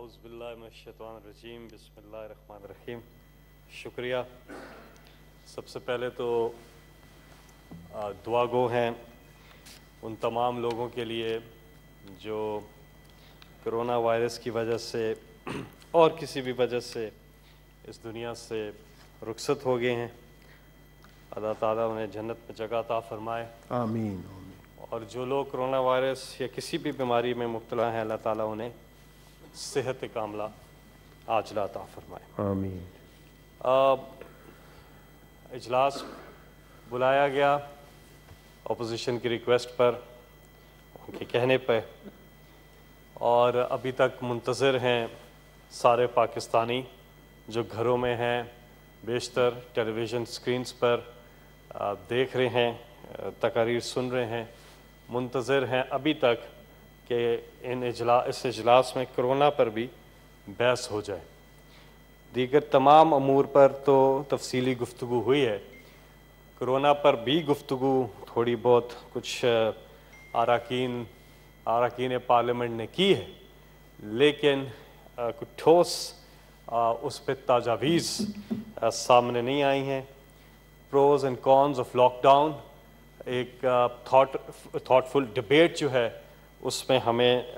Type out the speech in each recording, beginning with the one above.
आउज़बिल्लाशतवानरजीम रहीम शुक्रिया सबसे पहले तो दुआ गो हैं उन तमाम लोगों के लिए जो करोना वायरस की वजह से और किसी भी वजह से इस दुनिया से रुखसत हो गए हैं अल्लाह ताला उन्हें जन्नत में जगह ता फरमाए आमीन और जो लोग करोना वायरस या किसी भी बीमारी में मुबतला हैं अल्लाह ताला उन्हें सेहत कामला आज लाता फरमाए आमीन इजलास बुलाया गया अपोजिशन की रिक्वेस्ट पर उनके कहने पर और अभी तक मुंतज़र हैं सारे पाकिस्तानी जो घरों में हैं बेशतर टेलीविज़न स्क्रीन्स पर देख रहे हैं तकरीर सुन रहे हैं मुंतज़र हैं अभी तक कि इन इजला इस इजलास में कोरोना पर भी बहस हो जाए दीगर तमाम अमूर पर तो तफसीली गुफ्तु हुई है कोरोना पर भी गुफ्तु थोड़ी बहुत कुछ अरकान अरकान पार्लियामेंट ने की है लेकिन कुछ ठोस उस पर तजावीज़ सामने नहीं आई हैं pros and cons of lockdown एक थाट थाटफुल डिबेट जो है उसमें हमें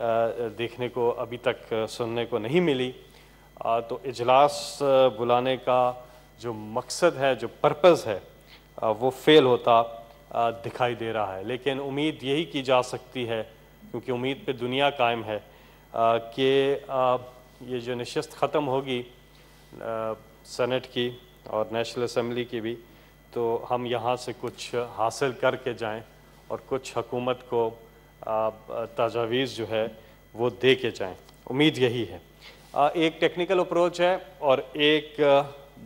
देखने को अभी तक सुनने को नहीं मिली तो इजलास बुलाने का जो मकसद है जो पर्पज़ है वो फेल होता दिखाई दे रहा है लेकिन उम्मीद यही की जा सकती है क्योंकि उम्मीद पे दुनिया कायम है कि ये जो नशस्त ख़त्म होगी सेनेट की और नेशनल असम्बली की भी तो हम यहाँ से कुछ हासिल करके जाएं और कुछ हकूमत को तजावीज़ जो है वो दे के जाएँ उम्मीद यही है एक टेक्निकल अप्रोच है और एक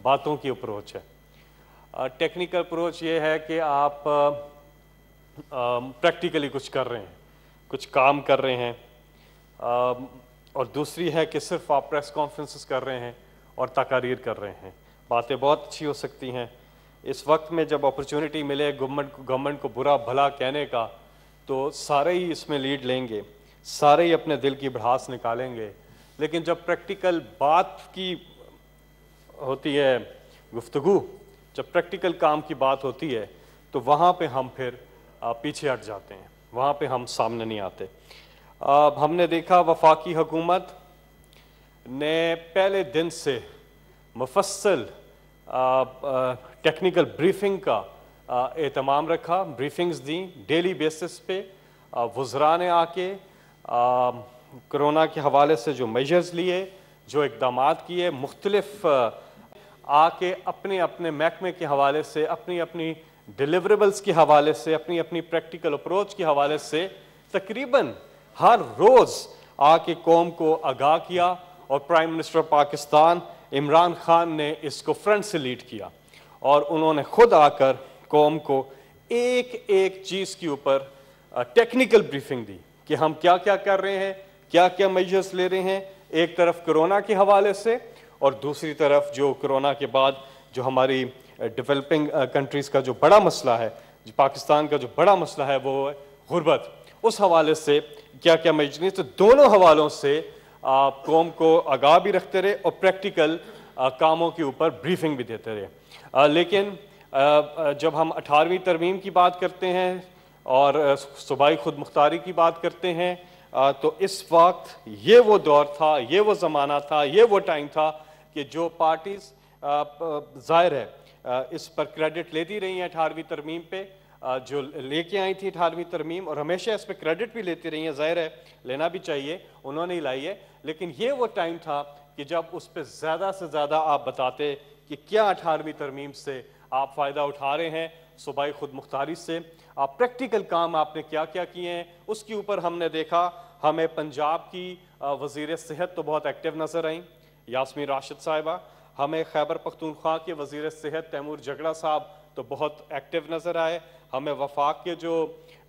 बातों की अप्रोच है टेक्निकल अप्रोच ये है कि आप प्रैक्टिकली कुछ कर रहे हैं कुछ काम कर रहे हैं और दूसरी है कि सिर्फ आप प्रेस कॉन्फ्रेंसेस कर रहे हैं और तकारीर कर रहे हैं बातें बहुत अच्छी हो सकती हैं इस वक्त में जब अपॉर्चुनिटी मिले गवर्नमेंट को गवर्नमेंट को बुरा भला कहने का तो सारे ही इसमें लीड लेंगे सारे ही अपने दिल की भड़ास निकालेंगे लेकिन जब प्रैक्टिकल बात की होती है गुफ्तगु जब प्रैक्टिकल काम की बात होती है तो वहाँ पे हम फिर पीछे हट जाते हैं वहाँ पे हम सामने नहीं आते अब हमने देखा वफाकी हकूमत ने पहले दिन से मुफसल टेक्निकल ब्रीफिंग का एहतमाम रखा ब्रीफिंग्स दी डेली बेसिस पे वज्रा ने आके कोरोना के हवाले से जो मेजर्स लिए जो इकदाम किए मुख्तलफ आके अपने अपने महकमे के हवाले से अपनी अपनी डिलीवरेबल्स के हवाले से अपनी अपनी प्रैक्टिकल अप्रोच के हवाले से तकरीबन हर रोज़ आके कौम को आगाह किया और प्राइम मिनिस्टर पाकिस्तान इमरान खान ने इसको फ्रंट से लीड किया और उन्होंने खुद आकर कौम को एक एक चीज के ऊपर टेक्निकल ब्रीफिंग दी कि हम क्या क्या कर रहे हैं क्या क्या मेजर्स ले रहे हैं एक तरफ कोरोना के हवाले से और दूसरी तरफ जो कोरोना के बाद जो हमारी डेवलपिंग कंट्रीज़ का जो बड़ा मसला है पाकिस्तान का जो बड़ा मसला है वो गुर्बत उस हवाले से क्या क्या मेजर्स तो दोनों हवालों से आप कौम को आगाह भी रखते रहे और प्रैक्टिकल कामों के ऊपर ब्रीफिंग भी देते रहे लेकिन जब हम 18वीं तरमीम की बात करते हैं और सूबाई खुद मुख्तारी की बात करते हैं तो इस वक्त ये वो दौर था ये वो ज़माना था ये वो टाइम था कि जो पार्टीज़ ज़ाहिर है इस पर क्रेडिट लेती रही हैं अठारहवीं तरमीम पे जो लेके आई थी अठारहवीं तरमीम और हमेशा इस पर क्रेडिट भी लेती रही हैं ज़ाहिर है लेना भी चाहिए उन्होंने ही लाई है लेकिन ये वो टाइम था कि जब उस पर ज़्यादा से ज़्यादा आप बताते कि क्या अठारहवीं तरमीम से आप फ़ायदा उठा रहे हैं सूबाई खुद मुख्तारी से आप प्रैक्टिकल काम आपने क्या क्या किए हैं उसके ऊपर हमने देखा हमें पंजाब की वजीर सेहत तो बहुत एक्टिव नज़र आई यासमी राशिद साहिबा हमें खैबर पख्तूनख्वा के वजीर सेहत तैमूर जगड़ा साहब तो बहुत एक्टिव नज़र आए हमें वफाक के जो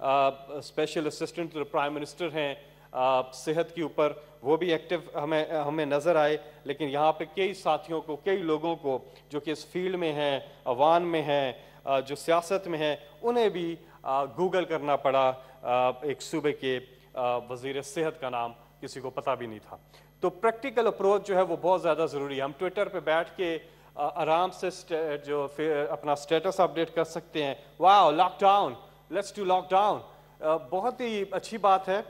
आ, special assistant to prime minister हैं सेहत के ऊपर वो भी एक्टिव हमें हमें नज़र आए लेकिन यहाँ पे कई साथियों को कई लोगों को जो कि इस फील्ड में हैं अवान में हैं जो सियासत में हैं उन्हें भी गूगल करना पड़ा एक सूबे के वजीर सेहत का नाम किसी को पता भी नहीं था तो प्रैक्टिकल अप्रोच जो है वो बहुत ज़्यादा ज़रूरी है हम ट्विटर पे बैठ के आराम से जो अपना स्टेटस अपडेट कर सकते हैं वाह लॉकडाउन लेट्स टू लॉकडाउन बहुत ही अच्छी बात है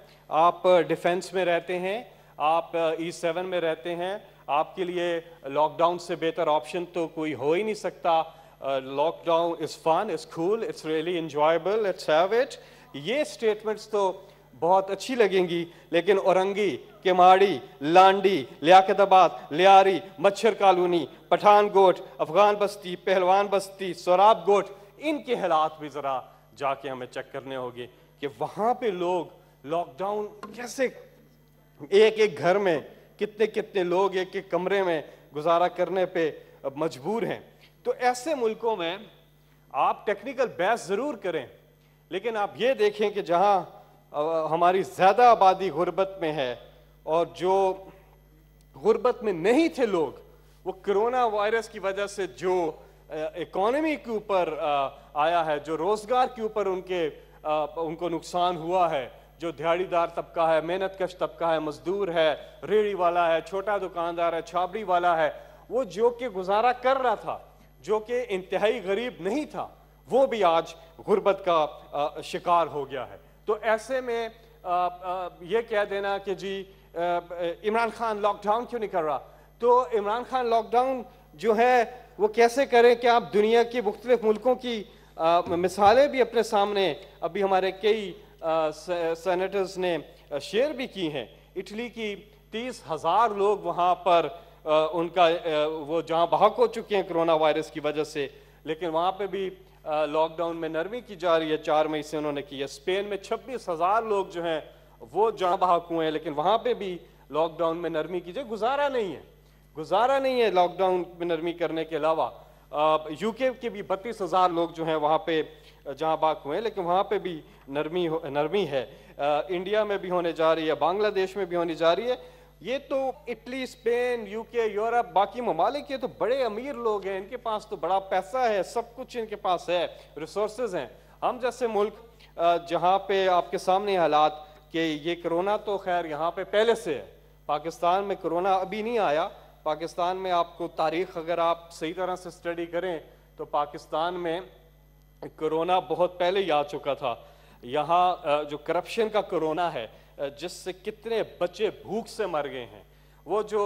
आप डिफेंस में रहते हैं आप ई सेवन e में रहते हैं आपके लिए लॉकडाउन से बेहतर ऑप्शन तो कोई हो ही नहीं सकता lockdown is fun is cool it's really enjoyable it's have it ये स्टेटमेंट्स तो बहुत अच्छी लगेंगी लेकिन औरंगी केमाड़ी लांडी लियाकताबाद लियारी मच्छर कॉलोनी पठानकोट अफगान बस्ती पहलवान बस्ती सौराब गोट इनके हालात भी ज़रा जाके हमें चेक करने होंगे कि वहां पे लोग लॉकडाउन कैसे एक एक घर में कितने कितने लोग एक एक कमरे में गुजारा करने पे मजबूर हैं तो ऐसे मुल्कों में आप टेक्निकल बहस ज़रूर करें लेकिन आप ये देखें कि जहाँ हमारी ज़्यादा आबादी गुर्बत में है और जो गुर्बत में नहीं थे लोग वो कोरोना वायरस की वजह से जो इकोनॉमी के ऊपर आया है जो रोज़गार के ऊपर उनके उनको नुकसान हुआ है जो दिहाड़ीदार तबका है मेहनत कश तबका है मजदूर है रेड़ी वाला है छोटा दुकानदार है छाबड़ी वाला है वो जो कि गुजारा कर रहा था जो कि इंतहाई गरीब नहीं था वो भी आज गुर्बत का शिकार हो गया है तो ऐसे में यह ये कह देना कि जी इमरान खान लॉकडाउन क्यों नहीं कर रहा तो इमरान खान लॉकडाउन जो है वो कैसे करें कि आप दुनिया के मुख्तलिफ मुल्कों की मिसालें भी अपने सामने अभी हमारे कई सेनेटर्स ने शेयर भी की हैं इटली की तीस हज़ार लोग वहाँ पर आ, उनका आ, वो जहाँ बहक हो चुके हैं कोरोना वायरस की वजह से लेकिन वहाँ पे भी लॉकडाउन में नरमी की जा रही है चार मई से उन्होंने की है स्पेन में छब्बीस हज़ार लोग जो हैं वो जहाँ बहक हुए हैं लेकिन वहाँ पे भी लॉकडाउन में नरमी की जाए गुजारा नहीं है गुजारा नहीं है लॉकडाउन में नरमी करने के अलावा यूके के भी बत्तीस हज़ार लोग जो हैं वहाँ पे जहाँ बाग हुए हैं लेकिन वहाँ पे भी नरमी हो, नरमी है आ, इंडिया में भी होने जा रही है बांग्लादेश में भी होने जा रही है ये तो इटली स्पेन यूके यूरोप बाकी ममालिक तो बड़े अमीर लोग हैं इनके पास तो बड़ा पैसा है सब कुछ इनके पास है रिसोर्स हैं हम जैसे मुल्क जहाँ पे आपके सामने हालात कि ये कोरोना तो खैर यहाँ पे पहले से है पाकिस्तान में कोरोना अभी नहीं आया पाकिस्तान में आपको तारीख अगर आप सही तरह से स्टडी करें तो पाकिस्तान में कोरोना बहुत पहले ही आ चुका था यहाँ जो करप्शन का कोरोना है जिससे कितने बच्चे भूख से मर गए हैं वो जो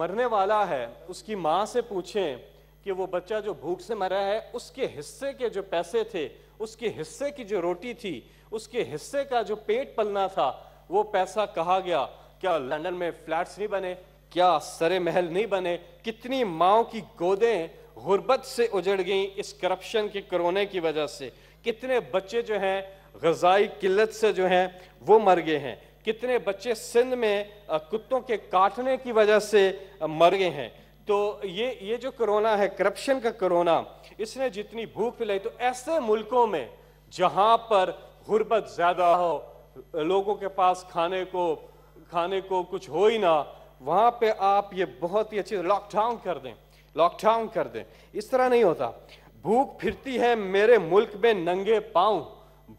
मरने वाला है उसकी माँ से पूछें कि वो बच्चा जो भूख से मरा है उसके हिस्से के जो पैसे थे उसके हिस्से की जो रोटी थी उसके हिस्से का जो पेट पलना था वो पैसा कहा गया क्या लंदन में फ्लैट्स नहीं बने क्या सरे महल नहीं बने कितनी माओ की गोदें गुर्बत से उजड़ गई इस करप्शन के करोने की वजह से कितने बच्चे जो हैं गजाई किल्लत से जो हैं वो मर गए हैं कितने बच्चे सिंध में कुत्तों के काटने की वजह से मर गए हैं तो ये ये जो कोरोना है करप्शन का कोरोना इसने जितनी भूख पिलाई तो ऐसे मुल्कों में जहाँ पर गुर्बत ज़्यादा हो लोगों के पास खाने को खाने को कुछ हो ही ना वहाँ पे आप ये बहुत ही अच्छी लॉकडाउन कर दें लॉकडाउन कर दें इस तरह नहीं होता भूख फिरती है मेरे मुल्क में नंगे पाँव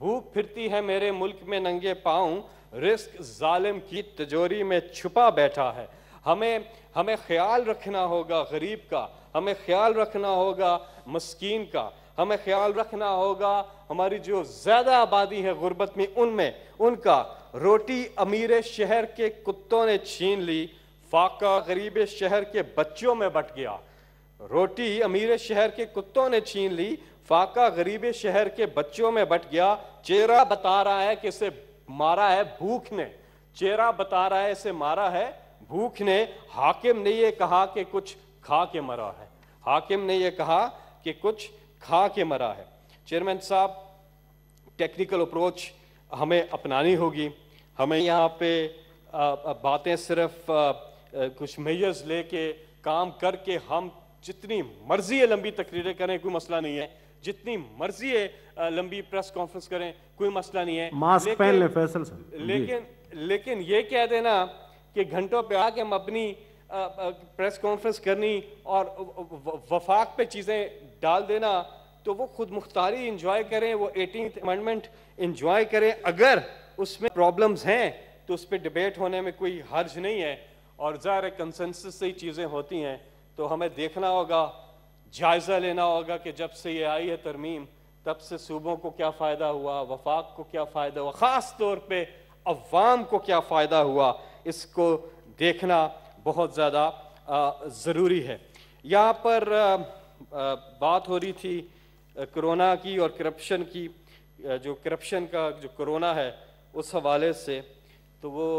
भूख फिरती है मेरे मुल्क में नंगे पाँव रिस्क जालिम की तजोरी में छुपा बैठा है हमें हमें ख्याल रखना होगा गरीब का हमें ख्याल रखना होगा मस्किन का हमें ख्याल रखना होगा हमारी जो ज़्यादा आबादी है गुर्बत में उनमें उनका रोटी अमीर शहर के कुत्तों ने छीन ली फाका गरीब शहर के बच्चों में बट गया रोटी अमीर शहर के कुत्तों ने छीन ली फाका गरीब शहर के बच्चों में बट गया चेहरा बता रहा है कि इसे मारा है भूख ने चेहरा बता रहा है इसे मारा है भूख ने हाकिम ने यह कहा कि कुछ खा के मरा है हाकिम ने यह कहा कि कुछ खा के मरा है चेयरमैन साहब टेक्निकल अप्रोच हमें अपनानी होगी हमें यहाँ पे बातें सिर्फ कुछ मेजर्स लेके काम करके हम जितनी मर्जी है लंबी तकरीरें करें कोई मसला नहीं है जितनी मर्जी है लंबी प्रेस कॉन्फ्रेंस करें कोई मसला नहीं है मास्क पहन ले फैसल सर लेकिन लेकिन ये कह देना कि घंटों पे आके हम अपनी प्रेस कॉन्फ्रेंस करनी और वफाक पे चीज़ें डाल देना तो वो खुद मुख्तारी इंजॉय करें वो एटीन अमेंडमेंट इंजॉय करें अगर उसमें प्रॉब्लम्स हैं तो उस पर डिबेट होने में कोई हर्ज नहीं है और ज़ाहिर कंसेंसस से ही चीज़ें होती हैं तो हमें देखना होगा जायज़ा लेना होगा कि जब से ये आई है तरमीम तब से सूबों को क्या फ़ायदा हुआ वफाक को क्या फ़ायदा हुआ ख़ास तौर पर अवाम को क्या फ़ायदा हुआ इसको देखना बहुत ज़्यादा ज़रूरी है यहाँ पर आ, आ, बात हो रही थी कोरोना की और करप्शन की जो करप्शन का जो कोरोना है उस हवाले से तो वो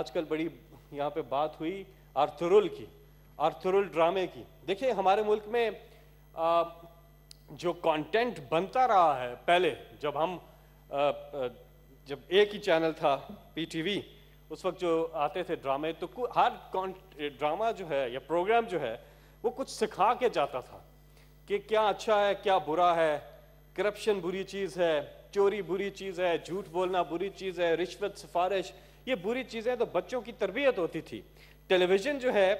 आजकल बड़ी यहाँ पे बात हुई अर्थरुल की अर्थरुल ड्रामे की देखिए हमारे मुल्क में आ, जो कंटेंट बनता रहा है पहले जब हम आ, आ, जब एक ही चैनल था पीटीवी उस वक्त जो आते थे ड्रामे तो हर ड्रामा जो है या प्रोग्राम जो है वो कुछ सिखा के जाता था कि क्या अच्छा है क्या बुरा है करप्शन बुरी चीज़ है चोरी बुरी चीज़ है झूठ बोलना बुरी चीज़ है रिश्वत सिफारिश ये बुरी चीज़ें तो बच्चों की तरबियत होती थी टेलीविज़न जो है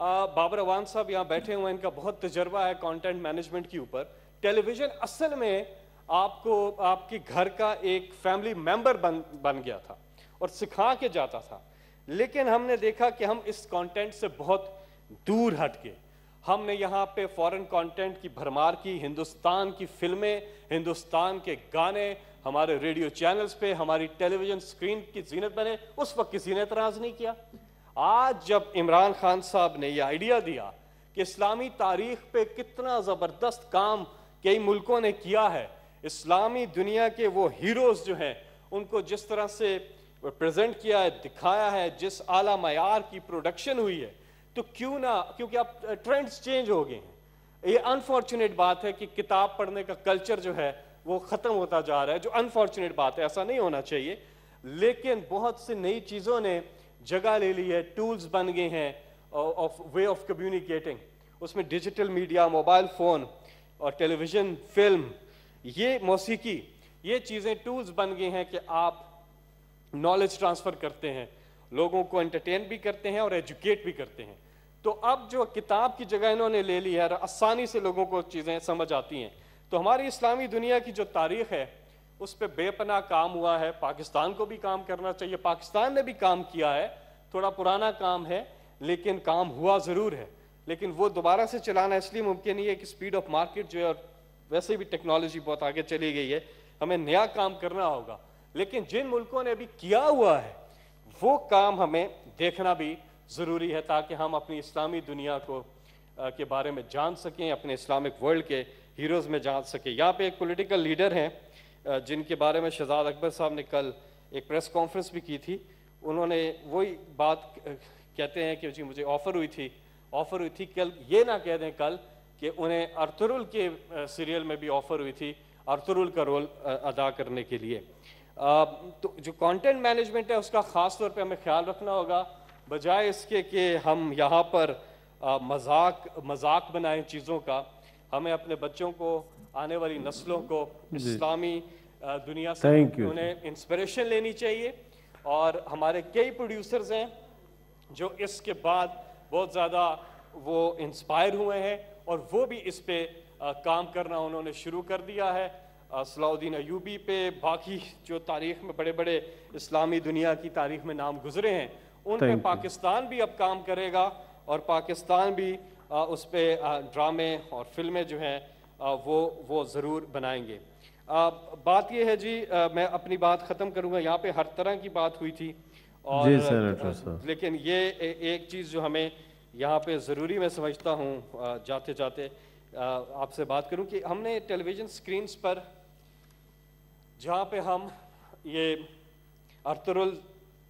बाबर अवान साहब यहाँ बैठे हुए हैं इनका बहुत तजर्बा है कंटेंट मैनेजमेंट के ऊपर टेलीविज़न असल में आपको आपके घर का एक फैमिली मेंबर बन बन गया था और सिखा के जाता था लेकिन हमने देखा कि हम इस कंटेंट से बहुत दूर हट गए हमने यहाँ पे फॉरेन कंटेंट की भरमार की हिंदुस्तान की फिल्में हिंदुस्तान के गाने हमारे रेडियो चैनल्स पे हमारी टेलीविजन स्क्रीन की जीनत बने उस वक्त किसी ने एतराज नहीं किया आज जब इमरान खान साहब ने यह आइडिया दिया कि इस्लामी तारीख पे कितना ज़बरदस्त काम कई मुल्कों ने किया है इस्लामी दुनिया के वो हीरोज़ जो हैं उनको जिस तरह से प्रेजेंट किया है दिखाया है जिस आला मैार की प्रोडक्शन हुई है तो क्यों ना क्योंकि अब ट्रेंड्स चेंज हो गए हैं ये अनफॉर्चुनेट बात है कि किताब पढ़ने का कल्चर जो है वो ख़त्म होता जा रहा है जो अनफॉर्चुनेट बात है ऐसा नहीं होना चाहिए लेकिन बहुत सी नई चीज़ों ने जगह ले ली है टूल्स बन गए हैं ऑफ वे ऑफ कम्युनिकेटिंग उसमें डिजिटल मीडिया मोबाइल फ़ोन और टेलीविज़न फिल्म ये मौसीकी ये चीज़ें टूल्स बन गई हैं कि आप नॉलेज ट्रांसफ़र करते हैं लोगों को एंटरटेन भी करते हैं और एजुकेट भी करते हैं तो अब जो किताब की जगह इन्होंने ले ली है आसानी से लोगों को चीज़ें समझ आती हैं तो हमारी इस्लामी दुनिया की जो तारीख है उस पर बेपना काम हुआ है पाकिस्तान को भी काम करना चाहिए पाकिस्तान ने भी काम किया है थोड़ा पुराना काम है लेकिन काम हुआ ज़रूर है लेकिन वो दोबारा से चलाना इसलिए मुमकिन नहीं है कि स्पीड ऑफ मार्केट जो है और वैसे भी टेक्नोलॉजी बहुत आगे चली गई है हमें नया काम करना होगा लेकिन जिन मुल्कों ने अभी किया हुआ है वो काम हमें देखना भी ज़रूरी है ताकि हम अपनी इस्लामी दुनिया को के बारे में जान सकें अपने इस्लामिक वर्ल्ड के हीरोज़ में जान सके यहाँ पे एक पॉलिटिकल लीडर हैं जिनके बारे में शहजाद अकबर साहब ने कल एक प्रेस कॉन्फ्रेंस भी की थी उन्होंने वही बात कहते हैं कि जी मुझे ऑफ़र हुई थी ऑफ़र हुई थी कल ये ना कह दें कल कि उन्हें अर्तरुल के सीरियल में भी ऑफ़र हुई थी अर्तरुल का रोल अदा करने के लिए तो जो कंटेंट मैनेजमेंट है उसका ख़ास तौर पे हमें ख्याल रखना होगा बजाय इसके कि हम यहाँ पर मजाक मजाक बनाएं चीज़ों का हमें अपने बच्चों को आने वाली नस्लों को इस्लामी दुनिया से उन्हें इंस्पिरेशन लेनी चाहिए और हमारे कई प्रोड्यूसर्स हैं जो इसके बाद बहुत ज़्यादा वो इंस्पायर हुए हैं और वो भी इस पर काम करना उन्होंने शुरू कर दिया है सलाउद्दीन अयूबी पे बाकी जो तारीख में बड़े बड़े इस्लामी दुनिया की तारीख में नाम गुजरे हैं उन पे पाकिस्तान भी अब काम करेगा और पाकिस्तान भी उस पर ड्रामे और फिल्में जो हैं वो वो ज़रूर बनाएंगे बात ये है जी मैं अपनी बात ख़त्म करूँगा यहाँ पे हर तरह की बात हुई थी और जी सर अच्छा, अच्छा। लेकिन ये ए, एक चीज़ जो हमें यहाँ पे ज़रूरी मैं समझता हूँ जाते जाते आपसे बात करूँ कि हमने टेलीविज़न स्क्रीन्स पर जहाँ पे हम ये अर्तरुल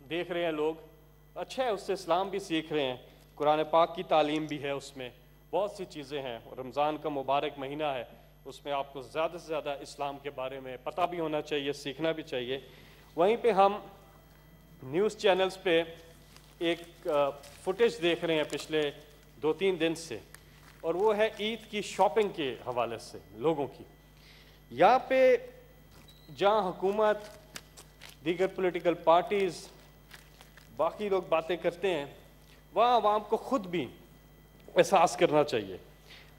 देख रहे हैं लोग अच्छा है उससे इस्लाम भी सीख रहे हैं कुरान पाक की तालीम भी है उसमें बहुत सी चीज़ें हैं रमज़ान का मुबारक महीना है उसमें आपको ज़्यादा से ज़्यादा इस्लाम के बारे में पता भी होना चाहिए सीखना भी चाहिए वहीं पे हम न्यूज़ चैनल्स पे एक फुटेज देख रहे हैं पिछले दो तीन दिन से और वो है ईद की शॉपिंग के हवाले से लोगों की यहाँ पे जहाँ हुकूमत दीगर पोलिटिकल पार्टीज़ बाकी लोग बातें करते हैं वहाँ आवाम को ख़ुद भी एहसास करना चाहिए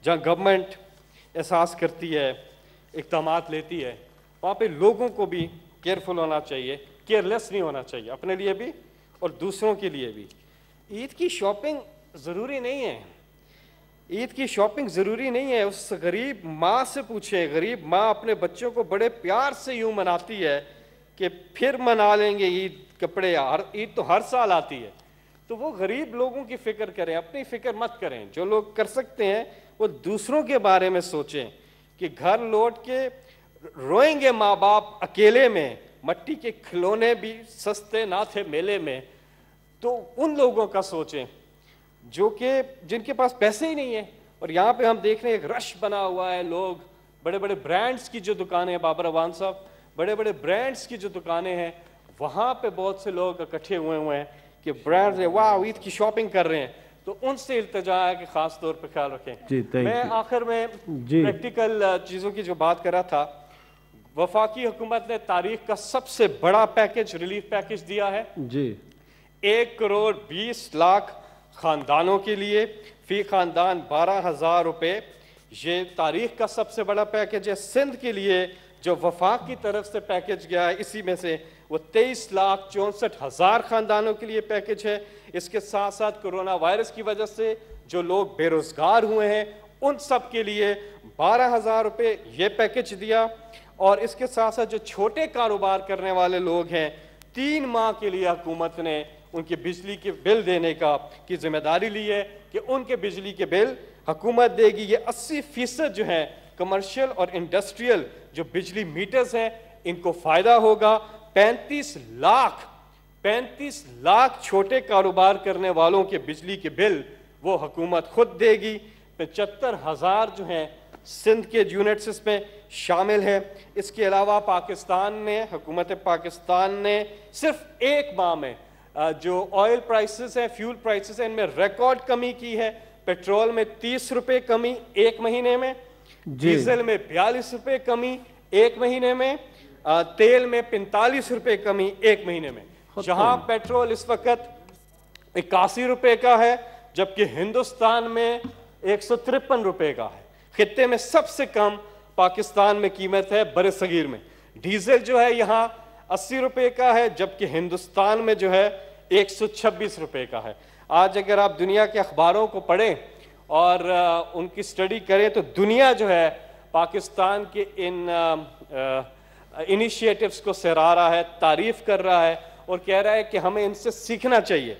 जहाँ गवर्नमेंट एहसास करती है इकदाम लेती है वहाँ पे लोगों को भी केयरफुल होना चाहिए केयरलेस नहीं होना चाहिए अपने लिए भी और दूसरों के लिए भी ईद की शॉपिंग ज़रूरी नहीं है ईद की शॉपिंग ज़रूरी नहीं है उस गरीब माँ से पूछे गरीब माँ अपने बच्चों को बड़े प्यार से यूँ मनाती है कि फिर मना लेंगे ईद कपड़े हर ईद तो हर साल आती है तो वो गरीब लोगों की फिक्र करें अपनी फिक्र मत करें जो लोग कर सकते हैं वो दूसरों के बारे में सोचें कि घर लौट के रोएंगे माँ बाप अकेले में मट्टी के खिलौने भी सस्ते ना थे मेले में तो उन लोगों का सोचें जो कि जिनके पास पैसे ही नहीं है और यहाँ पे हम देख रहे हैं एक रश बना हुआ है लोग बड़े बड़े ब्रांड्स की जो दुकानें बाबर अवान साहब बड़े बड़े ब्रांड्स की जो दुकानें हैं वहाँ पे बहुत से लोग इकट्ठे हुए हुए हैं कि ब्रांड्स है वाह ईद की शॉपिंग कर रहे हैं तो उनसे इल्तजा है कि खास तौर पर ख्याल रखें जी मैं आखिर में प्रैक्टिकल चीज़ों की जो बात कर रहा था वफाकी हुकूमत ने तारीख का सबसे बड़ा पैकेज रिलीफ पैकेज दिया है जी एक करोड़ बीस लाख खानदानों के लिए फी खानदान बारह हज़ार रुपये ये तारीख का सबसे बड़ा पैकेज है सिंध के लिए जो वफाक की तरफ से पैकेज गया है इसी में से वो तेईस लाख चौंसठ हज़ार ख़ानदानों के लिए पैकेज है इसके साथ साथ कोरोना वायरस की वजह से जो लोग बेरोज़गार हुए हैं उन सब के लिए बारह हज़ार रुपये ये पैकेज दिया और इसके साथ साथ जो छोटे कारोबार करने वाले लोग हैं तीन माह के लिए हुकूमत ने उनके बिजली के बिल देने का की जिम्मेदारी ली है कि उनके बिजली के बिल हकूमत देगी ये अस्सी फीसद जो है कमर्शियल और इंडस्ट्रियल जो बिजली मीटर्स हैं इनको फ़ायदा होगा 35 लाख 35 लाख छोटे कारोबार करने वालों के बिजली के बिल वो हकूमत खुद देगी पचहत्तर हज़ार जो हैं सिंध के यूनिट्स इसमें शामिल हैं इसके अलावा पाकिस्तान ने हकूमत पाकिस्तान ने सिर्फ एक माह में जो ऑयल प्राइसेस हैं फ्यूल प्राइसेस हैं इनमें रिकॉर्ड कमी की है पेट्रोल में तीस रुपये कमी एक महीने में डीजल में बयालीस रुपए कमी एक महीने में तेल में पैंतालीस रुपए कमी एक महीने में जहां पेट्रोल इस वक्त इक्यासी रुपए का है जबकि हिंदुस्तान में एक सौ तिरपन रुपए का है खिते में सबसे कम पाकिस्तान में कीमत है बर सगीर में डीजल जो है यहाँ अस्सी रुपए का है जबकि हिंदुस्तान में जो है एक सौ छब्बीस रुपए का है आज अगर आप दुनिया के अखबारों को पढ़ें और उनकी स्टडी करें तो दुनिया जो है पाकिस्तान के इन इनिशिएटिव्स को सहरा रहा है तारीफ कर रहा है और कह रहा है कि हमें इनसे सीखना चाहिए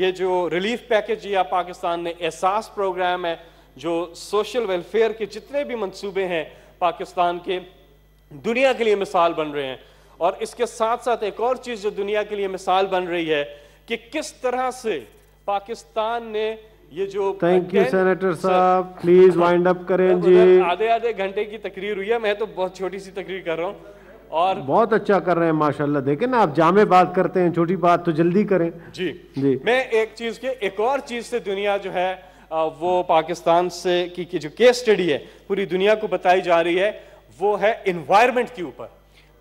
ये जो रिलीफ पैकेज या पाकिस्तान ने एहसास प्रोग्राम है जो सोशल वेलफेयर के जितने भी मंसूबे हैं पाकिस्तान के दुनिया के लिए मिसाल बन रहे हैं और इसके साथ साथ एक और चीज़ जो दुनिया के लिए मिसाल बन रही है कि किस तरह से पाकिस्तान ने ये जो थैंक यू सेनेटर साहब प्लीज वाइंड अप करें जी आधे आधे घंटे की तकरीर हुई है मैं तो बहुत छोटी सी तकरीर कर रहा हूँ और बहुत अच्छा कर रहे हैं माशाल्लाह देखे ना आप जामे बात करते हैं छोटी बात तो जल्दी करें जी जी मैं एक चीज के एक और चीज से दुनिया जो है वो पाकिस्तान से की, की जो केस स्टडी है पूरी दुनिया को बताई जा रही है वो है इन्वायरमेंट के ऊपर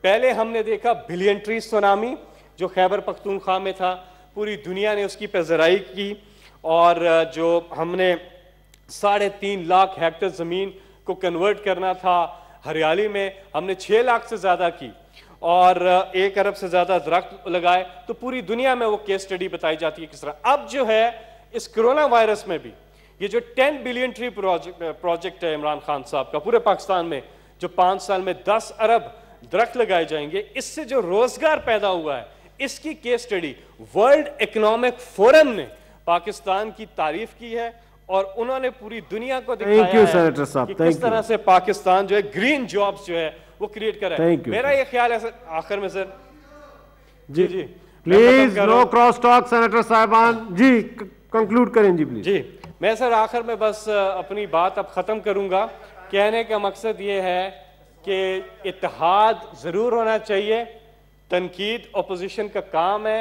पहले हमने देखा बिलियन ट्री सोनामी जो खैबर पख्तूनख्वा में था पूरी दुनिया ने उसकी पेजराई की और जो हमने साढ़े तीन लाख हेक्टर ज़मीन को कन्वर्ट करना था हरियाली में हमने छः लाख से ज़्यादा की और एक अरब से ज़्यादा दरख्त लगाए तो पूरी दुनिया में वो केस स्टडी बताई जाती है किस तरह अब जो है इस कोरोना वायरस में भी ये जो 10 बिलियन ट्री प्रोजेक्ट प्रोजेक्ट है इमरान खान साहब का पूरे पाकिस्तान में जो पाँच साल में दस अरब दरख्त लगाए जाएंगे इससे जो रोजगार पैदा हुआ है इसकी case study world economic forum ने पाकिस्तान की तारीफ की है और उन्होंने पूरी दुनिया को दिखाया you, है कि किस तरह से पाकिस्तान जो है ग्रीन जॉब्स जो है वो क्रिएट कर रहा है मेरा ये ख्याल है सर आखिर में सर जी जी please no cross talk senator साहबान जी कंक्लूड करें जी प्लीज जी मैं सर आखिर में बस अपनी बात अब ख़त्म करूंगा कहने का मकसद ये है कि इतिहाद ज़रूर होना चाहिए तनकीद अपोजिशन का काम है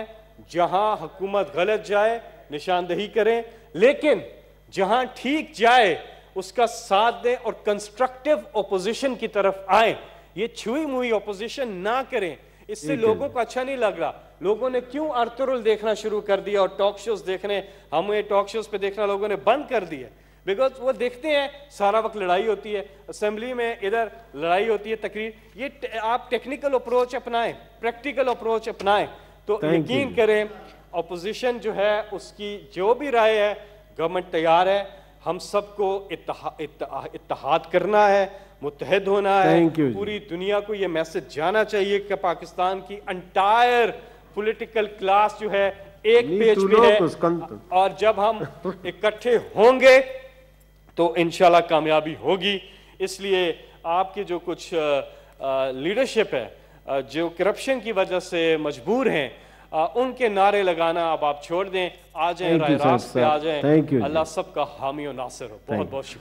जहां हुकूमत गलत जाए निशानदेही करें लेकिन जहां ठीक जाए उसका साथ दें और कंस्ट्रक्टिव ओपोजिशन की तरफ आए ये छुई मुई ओपोजिशन ना करें इससे लोगों को अच्छा नहीं लग रहा लोगों ने क्यों अर्तुरुल देखना शुरू कर दिया और टॉक शोज देखने हमें टॉक शोज पे देखना लोगों ने बंद कर दिया बिकॉज वो देखते हैं सारा वक्त लड़ाई होती है असेंबली में इधर लड़ाई होती है तकरीर ये आप टेक्निकल अप्रोच अपनाएं प्रैक्टिकल अप्रोच अपनाएं तो यकीन करें अपोजिशन जो है उसकी जो भी राय है गवर्नमेंट तैयार है हम सबको इतहा, इत, इतहाद करना है मुतहद होना है पूरी दुनिया को ये मैसेज जाना चाहिए कि पाकिस्तान की अंटायर पॉलिटिकल क्लास जो है एक पेज पे है तो और जब हम इकट्ठे होंगे तो इनशाला कामयाबी होगी इसलिए आपके जो कुछ लीडरशिप है जो करप्शन की वजह से मजबूर हैं उनके नारे लगाना अब आप छोड़ दें आ जाए राय रास्त आ जाए अल्लाह सबका हामी और नासिर हो बहुत बहुत